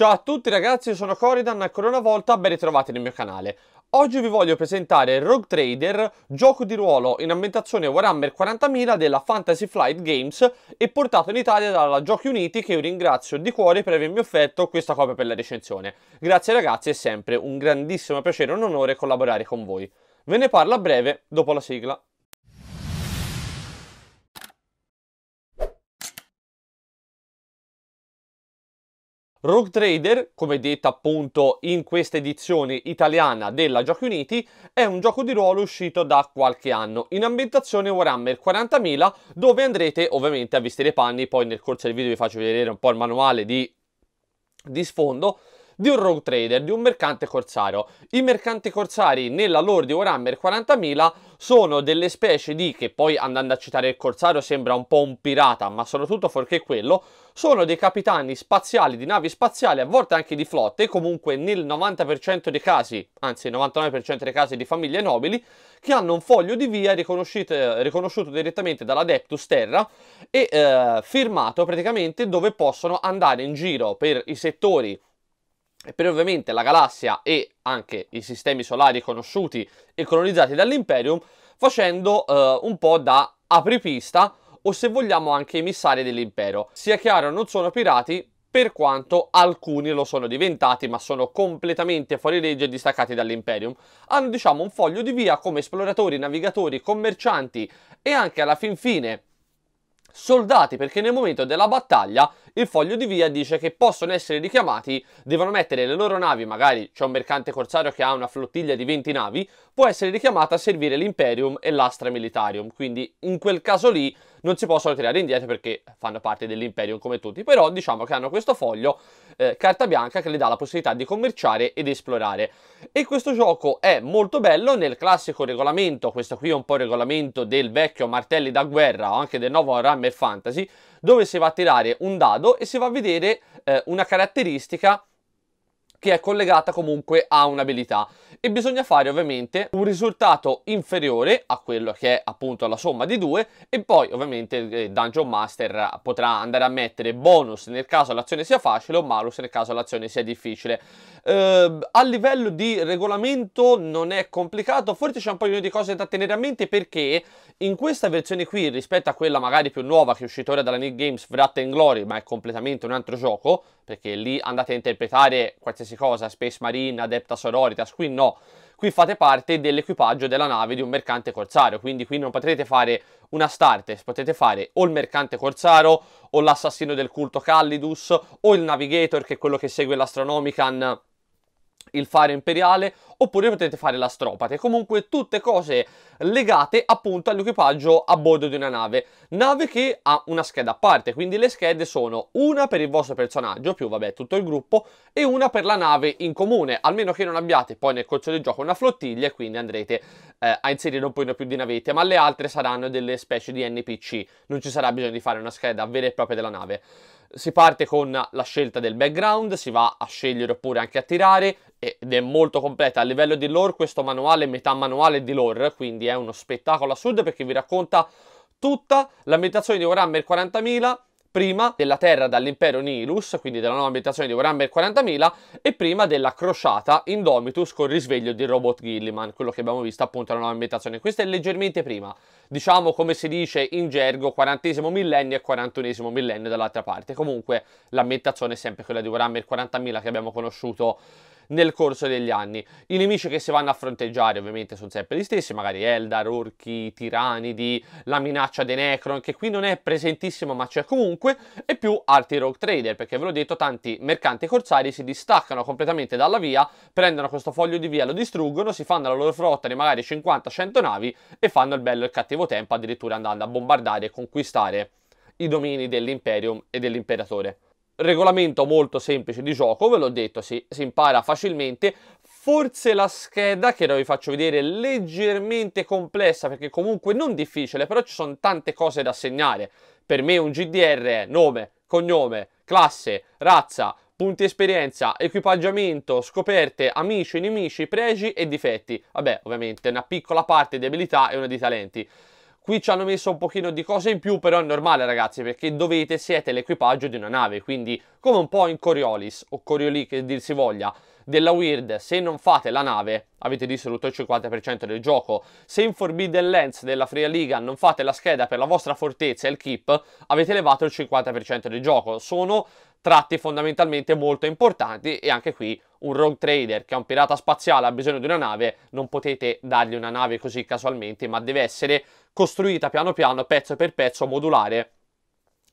Ciao a tutti ragazzi, io sono Coridan, ancora una volta ben ritrovati nel mio canale. Oggi vi voglio presentare Rogue Trader, gioco di ruolo in ambientazione Warhammer 40.000 della Fantasy Flight Games e portato in Italia dalla Giochi Uniti che io ringrazio di cuore per avermi offerto questa copia per la recensione. Grazie ragazzi, è sempre un grandissimo piacere e un onore collaborare con voi. Ve ne parlo a breve dopo la sigla. Rogue Trader, come detto appunto in questa edizione italiana della Giochi Uniti, è un gioco di ruolo uscito da qualche anno in ambientazione Warhammer 40.000 dove andrete ovviamente a vestire i panni, poi nel corso del video vi faccio vedere un po' il manuale di, di sfondo, di un rogue trader, di un mercante corsario. I mercanti corsari nella lore di Warhammer 40.000 sono delle specie di, che poi andando a citare il Corsario sembra un po' un pirata, ma soprattutto forché quello, sono dei capitani spaziali di navi spaziali, a volte anche di flotte, comunque nel 90% dei casi, anzi il 99% dei casi di famiglie nobili, che hanno un foglio di via riconosciuto direttamente dall'Adeptus Terra e eh, firmato praticamente dove possono andare in giro per i settori per ovviamente la galassia e anche i sistemi solari conosciuti e colonizzati dall'Imperium, facendo eh, un po' da apripista o se vogliamo anche emissari dell'impero. Sia chiaro, non sono pirati, per quanto alcuni lo sono diventati, ma sono completamente fuori legge e distaccati dall'imperium. Hanno diciamo un foglio di via come esploratori, navigatori, commercianti e anche alla fin fine soldati perché nel momento della battaglia il foglio di via dice che possono essere richiamati, devono mettere le loro navi, magari c'è un mercante corsario che ha una flottiglia di 20 navi, può essere richiamata a servire l'Imperium e l'Astra Militarium, quindi in quel caso lì non si possono tirare indietro perché fanno parte dell'Imperium come tutti, però diciamo che hanno questo foglio, eh, carta bianca, che le dà la possibilità di commerciare ed esplorare. E questo gioco è molto bello nel classico regolamento, questo qui è un po' il regolamento del vecchio Martelli da guerra o anche del nuovo Rammer Fantasy, dove si va a tirare un dado e si va a vedere eh, una caratteristica che è collegata comunque a un'abilità e bisogna fare ovviamente un risultato inferiore a quello che è appunto la somma di due e poi ovviamente il eh, Dungeon Master potrà andare a mettere bonus nel caso l'azione sia facile o malus nel caso l'azione sia difficile eh, a livello di regolamento non è complicato, forse c'è un paio di cose da tenere a mente perché in questa versione qui, rispetto a quella magari più nuova che è uscita ora dalla Nick Games, Wrath and Glory, ma è completamente un altro gioco, perché lì andate a interpretare qualsiasi cosa, Space Marine, Adepta Sororitas, qui no qui fate parte dell'equipaggio della nave di un mercante corsaro, quindi qui non potrete fare una Startes, potete fare o il mercante corsaro, o l'assassino del culto Callidus, o il Navigator che è quello che segue l'Astronomican il fare imperiale oppure potete fare l'astropate comunque tutte cose legate appunto all'equipaggio a bordo di una nave, nave che ha una scheda a parte, quindi le schede sono una per il vostro personaggio, più vabbè tutto il gruppo, e una per la nave in comune, almeno che non abbiate poi nel corso del gioco una flottiglia e quindi andrete eh, a inserire un po' più di navette, ma le altre saranno delle specie di NPC, non ci sarà bisogno di fare una scheda vera e propria della nave. Si parte con la scelta del background, si va a scegliere oppure anche a tirare ed è molto completa. A livello di lore questo manuale è metà manuale di lore, quindi è uno spettacolo assurdo perché vi racconta tutta l'ambientazione di Warhammer 40.000 prima della terra dall'impero Nihilus, quindi della nuova ambientazione di Warhammer 40.000, e prima della crociata Indomitus col risveglio di Robot Gilliman, quello che abbiamo visto appunto nella nuova ambientazione. Questa è leggermente prima, diciamo come si dice in gergo, quarantesimo millennio e quarantunesimo millennio dall'altra parte. Comunque l'ambientazione è sempre quella di Warhammer 40.000 che abbiamo conosciuto nel corso degli anni. I nemici che si vanno a fronteggiare ovviamente sono sempre gli stessi, magari Eldar, Orchi, Tiranidi, la minaccia dei Necron, che qui non è presentissimo ma c'è comunque, e più altri Rogue Trader, perché ve l'ho detto, tanti mercanti corsari si distaccano completamente dalla via, prendono questo foglio di via, lo distruggono, si fanno la loro flotta di magari 50-100 navi e fanno il bello e il cattivo tempo, addirittura andando a bombardare e conquistare i domini dell'Imperium e dell'Imperatore regolamento molto semplice di gioco, ve l'ho detto, si, si impara facilmente, forse la scheda che vi faccio vedere è leggermente complessa perché comunque non difficile, però ci sono tante cose da segnare. Per me un GDR è nome, cognome, classe, razza, punti esperienza, equipaggiamento, scoperte, amici, nemici, pregi e difetti. Vabbè, ovviamente una piccola parte di abilità e una di talenti. Qui ci hanno messo un pochino di cose in più, però è normale ragazzi, perché dovete, siete l'equipaggio di una nave, quindi come un po' in Coriolis, o Corioli che dir si voglia, della Weird, se non fate la nave avete distrutto il 50% del gioco. Se in Forbidden Lens della Free Liga non fate la scheda per la vostra fortezza e il keep, avete elevato il 50% del gioco. Sono tratti fondamentalmente molto importanti e anche qui un rogue trader che è un pirata spaziale ha bisogno di una nave, non potete dargli una nave così casualmente, ma deve essere costruita piano piano, pezzo per pezzo, modulare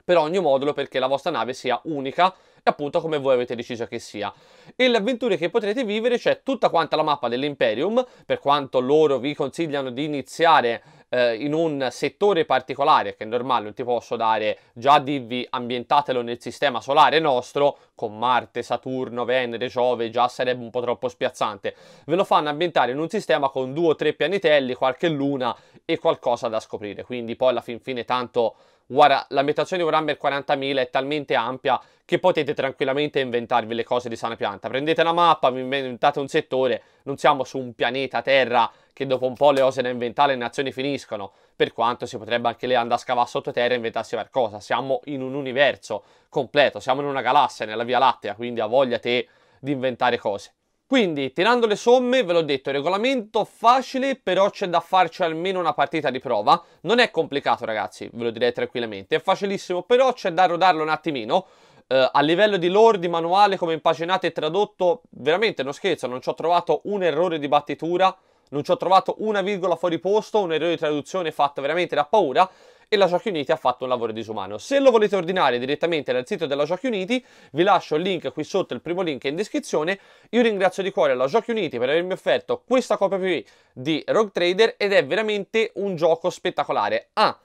per ogni modulo perché la vostra nave sia unica e appunto come voi avete deciso che sia. E le avventure che potrete vivere c'è cioè tutta quanta la mappa dell'Imperium, per quanto loro vi consigliano di iniziare eh, in un settore particolare che è normale, non ti posso dare già dirvi ambientatelo nel sistema solare nostro, con Marte, Saturno, Venere, Giove, già sarebbe un po' troppo spiazzante. Ve lo fanno ambientare in un sistema con due o tre pianetelli qualche luna e qualcosa da scoprire, quindi poi alla fin fine tanto guarda, l'ambientazione di Warhammer 40.000 è talmente ampia che potete tranquillamente inventarvi le cose di sana pianta. Prendete una mappa, vi inventate un settore, non siamo su un pianeta Terra che dopo un po' le cose da inventare le nazioni finiscono, per quanto si potrebbe anche lei andare a scavare sottoterra e inventarsi qualcosa. Siamo in un universo completo, siamo in una galassia, nella Via Lattea, quindi ha voglia te di inventare cose. Quindi, tirando le somme, ve l'ho detto, regolamento facile, però c'è da farci almeno una partita di prova. Non è complicato, ragazzi, ve lo direi tranquillamente. È facilissimo, però c'è da rodarlo un attimino. Eh, a livello di lore, di manuale, come impaginato e tradotto, veramente non scherzo, non ci ho trovato un errore di battitura, non ci ho trovato una virgola fuori posto, un errore di traduzione fatto veramente da paura e la Giochi Uniti ha fatto un lavoro disumano. Se lo volete ordinare direttamente dal sito della Giochi Uniti, vi lascio il link qui sotto, il primo link in descrizione. Io ringrazio di cuore la Giochi Uniti per avermi offerto questa copia PV di Rogue Trader ed è veramente un gioco spettacolare. Ah,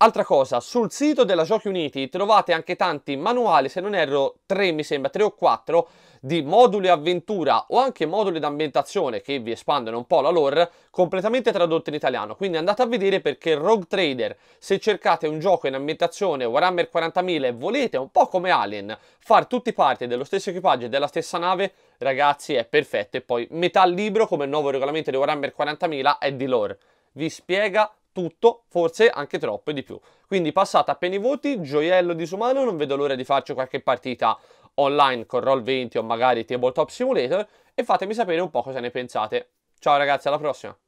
Altra cosa, sul sito della Giochi Uniti trovate anche tanti manuali, se non erro 3 mi sembra, 3 o 4, di moduli avventura o anche moduli d'ambientazione che vi espandono un po' la lore, completamente tradotte in italiano. Quindi andate a vedere perché Rogue Trader, se cercate un gioco in ambientazione Warhammer 40.000 e volete un po' come Alien far tutti parte dello stesso equipaggio e della stessa nave, ragazzi è perfetto. E poi metà libro, come il nuovo regolamento di Warhammer 40.000, è di lore. Vi spiega tutto, forse anche troppo e di più. Quindi passate appena i voti, gioiello disumano, non vedo l'ora di farci qualche partita online con Roll20 o magari Tabletop Simulator e fatemi sapere un po' cosa ne pensate. Ciao ragazzi, alla prossima!